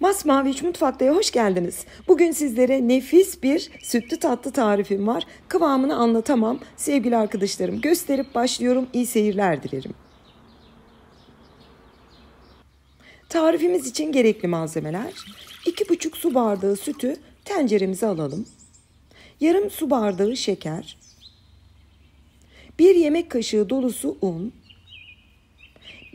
Masmavi mutfaktaya hoş geldiniz. Bugün sizlere nefis bir sütlü tatlı tarifim var. Kıvamını anlatamam sevgili arkadaşlarım. Gösterip başlıyorum. İyi seyirler dilerim. Tarifimiz için gerekli malzemeler. 2,5 su bardağı sütü tenceremize alalım. Yarım su bardağı şeker. 1 yemek kaşığı dolusu un.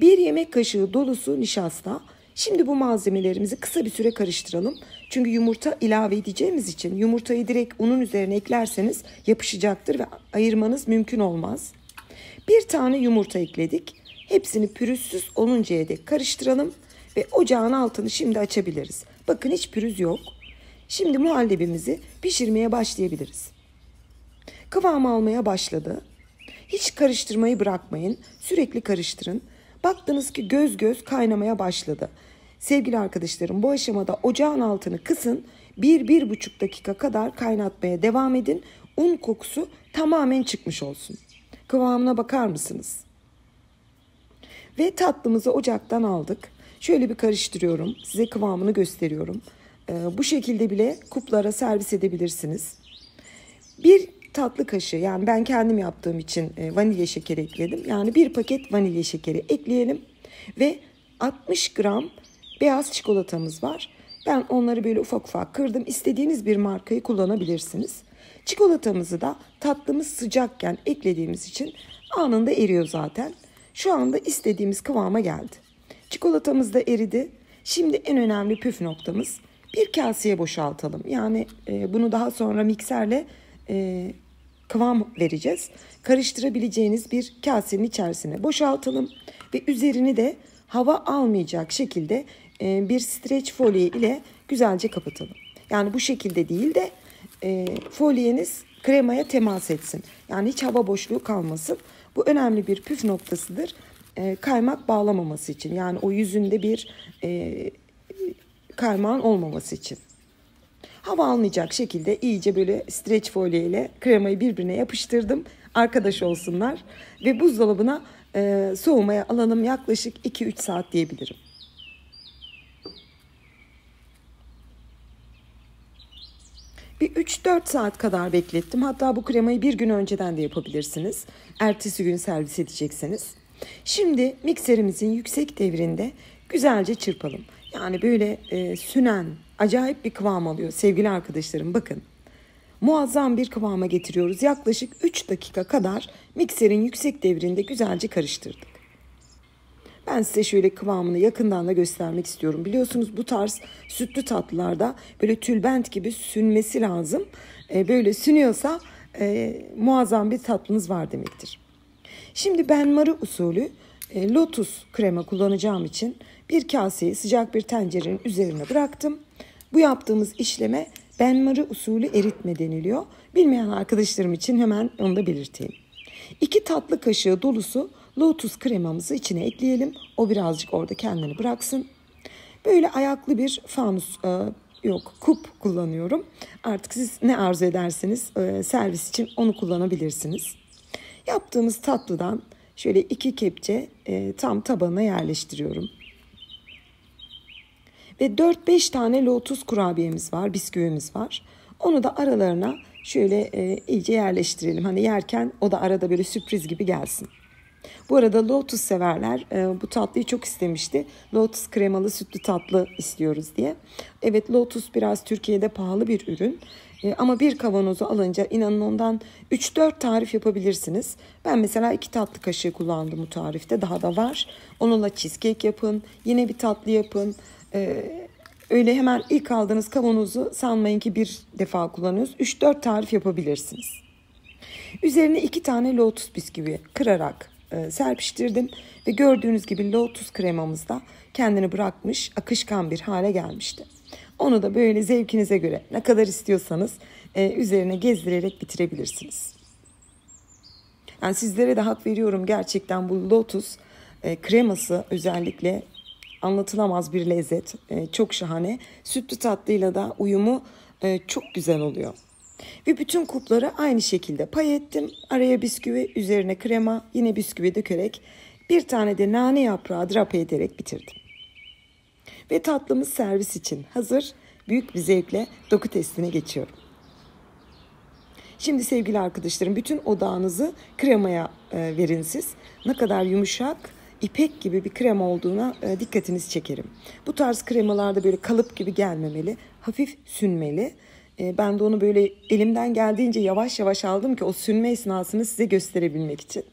1 yemek kaşığı dolusu nişasta Şimdi bu malzemelerimizi kısa bir süre karıştıralım. Çünkü yumurta ilave edeceğimiz için yumurtayı direkt unun üzerine eklerseniz yapışacaktır ve ayırmanız mümkün olmaz. Bir tane yumurta ekledik. Hepsini pürüzsüz oluncaya dek karıştıralım ve ocağın altını şimdi açabiliriz. Bakın hiç pürüz yok. Şimdi muhallebimizi pişirmeye başlayabiliriz. Kıvam almaya başladı. Hiç karıştırmayı bırakmayın. Sürekli karıştırın. Baktınız ki göz göz kaynamaya başladı. Sevgili arkadaşlarım bu aşamada ocağın altını kısın. 1-1,5 dakika kadar kaynatmaya devam edin. Un kokusu tamamen çıkmış olsun. Kıvamına bakar mısınız? Ve tatlımızı ocaktan aldık. Şöyle bir karıştırıyorum. Size kıvamını gösteriyorum. Ee, bu şekilde bile kuplara servis edebilirsiniz. Bir tatlı kaşığı yani ben kendim yaptığım için e, vanilya şekeri ekledim. Yani bir paket vanilya şekeri ekleyelim ve 60 gram beyaz çikolatamız var. Ben onları böyle ufak ufak kırdım. İstediğiniz bir markayı kullanabilirsiniz. Çikolatamızı da tatlımız sıcakken eklediğimiz için anında eriyor zaten. Şu anda istediğimiz kıvama geldi. Çikolatamız da eridi. Şimdi en önemli püf noktamız bir kaseye boşaltalım. Yani e, bunu daha sonra mikserle e, kıvam vereceğiz. Karıştırabileceğiniz bir kasenin içerisine boşaltalım ve üzerini de hava almayacak şekilde e, bir streç folye ile güzelce kapatalım. Yani bu şekilde değil de e, folyeniz kremaya temas etsin. Yani hiç hava boşluğu kalmasın. Bu önemli bir püf noktasıdır. E, kaymak bağlamaması için yani o yüzünde bir kaymağın olmaması için hava almayacak şekilde iyice böyle streç folye ile kremayı birbirine yapıştırdım. Arkadaş olsunlar ve buzdolabına e, soğumaya alalım yaklaşık 2-3 saat diyebilirim. Bir 3-4 saat kadar beklettim. Hatta bu kremayı bir gün önceden de yapabilirsiniz. Ertesi gün servis edecekseniz. Şimdi mikserimizin yüksek devrinde güzelce çırpalım. Yani böyle e, sünen acayip bir kıvam alıyor sevgili arkadaşlarım bakın. Muazzam bir kıvama getiriyoruz. Yaklaşık 3 dakika kadar mikserin yüksek devrinde güzelce karıştırdık. Ben size şöyle kıvamını yakından da göstermek istiyorum. Biliyorsunuz bu tarz sütlü tatlılarda böyle tülbent gibi sünmesi lazım. E, böyle sünüyorsa e, muazzam bir tatlınız var demektir. Şimdi ben marı usulü e, lotus krema kullanacağım için bir kaseyi sıcak bir tencerenin üzerine bıraktım. Bu yaptığımız işleme benmarı usulü eritme deniliyor. Bilmeyen arkadaşlarım için hemen onu da belirteyim. 2 tatlı kaşığı dolusu lotus kremamızı içine ekleyelim. O birazcık orada kendini bıraksın. Böyle ayaklı bir fanus e, yok kup kullanıyorum. Artık siz ne arzu ederseniz e, servis için onu kullanabilirsiniz. Yaptığımız tatlıdan şöyle iki kepçe e, tam tabana yerleştiriyorum. Ve 4-5 tane lotus kurabiyemiz var, bisküvimiz var. Onu da aralarına şöyle e, iyice yerleştirelim. Hani yerken o da arada böyle sürpriz gibi gelsin. Bu arada lotus severler e, bu tatlıyı çok istemişti. Lotus kremalı sütlü tatlı istiyoruz diye. Evet lotus biraz Türkiye'de pahalı bir ürün. E, ama bir kavanozu alınca inanın ondan 3-4 tarif yapabilirsiniz. Ben mesela 2 tatlı kaşığı kullandım bu tarifte. Daha da var. Onunla cheesecake yapın. Yine bir tatlı yapın. E, öyle hemen ilk aldığınız kavanozu sanmayın ki bir defa kullanıyoruz. 3-4 tarif yapabilirsiniz. Üzerine 2 tane lotus bisküvi kırarak e, serpiştirdim ve gördüğünüz gibi lotus kremamız da kendini bırakmış akışkan bir hale gelmişti. Onu da böyle zevkinize göre ne kadar istiyorsanız e, üzerine gezdirerek bitirebilirsiniz. Yani sizlere de hak veriyorum gerçekten bu lotus e, kreması özellikle anlatılamaz bir lezzet. E, çok şahane. Sütlü tatlıyla da uyumu e, çok güzel oluyor. Ve bütün kupları aynı şekilde pay ettim. Araya bisküvi, üzerine krema, yine bisküvi dökerek bir tane de nane yaprağı drape ederek bitirdim. Ve tatlımız servis için hazır. Büyük bir zevkle doku testine geçiyorum. Şimdi sevgili arkadaşlarım bütün odağınızı kremaya e, verin siz. Ne kadar yumuşak ipek gibi bir krem olduğuna e, dikkatinizi çekerim. Bu tarz kremalarda böyle kalıp gibi gelmemeli. Hafif sünmeli. E, ben de onu böyle elimden geldiğince yavaş yavaş aldım ki o sünme esnasını size gösterebilmek için.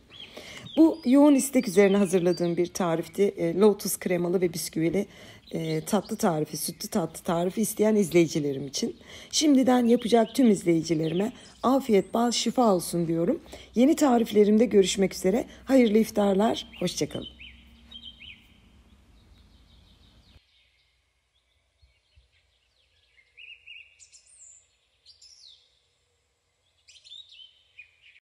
Bu yoğun istek üzerine hazırladığım bir tarifti. E, lotus kremalı ve bisküvili e, tatlı tarifi, sütlü tatlı tarifi isteyen izleyicilerim için. Şimdiden yapacak tüm izleyicilerime afiyet, bal, şifa olsun diyorum. Yeni tariflerimde görüşmek üzere. Hayırlı iftarlar, hoşçakalın.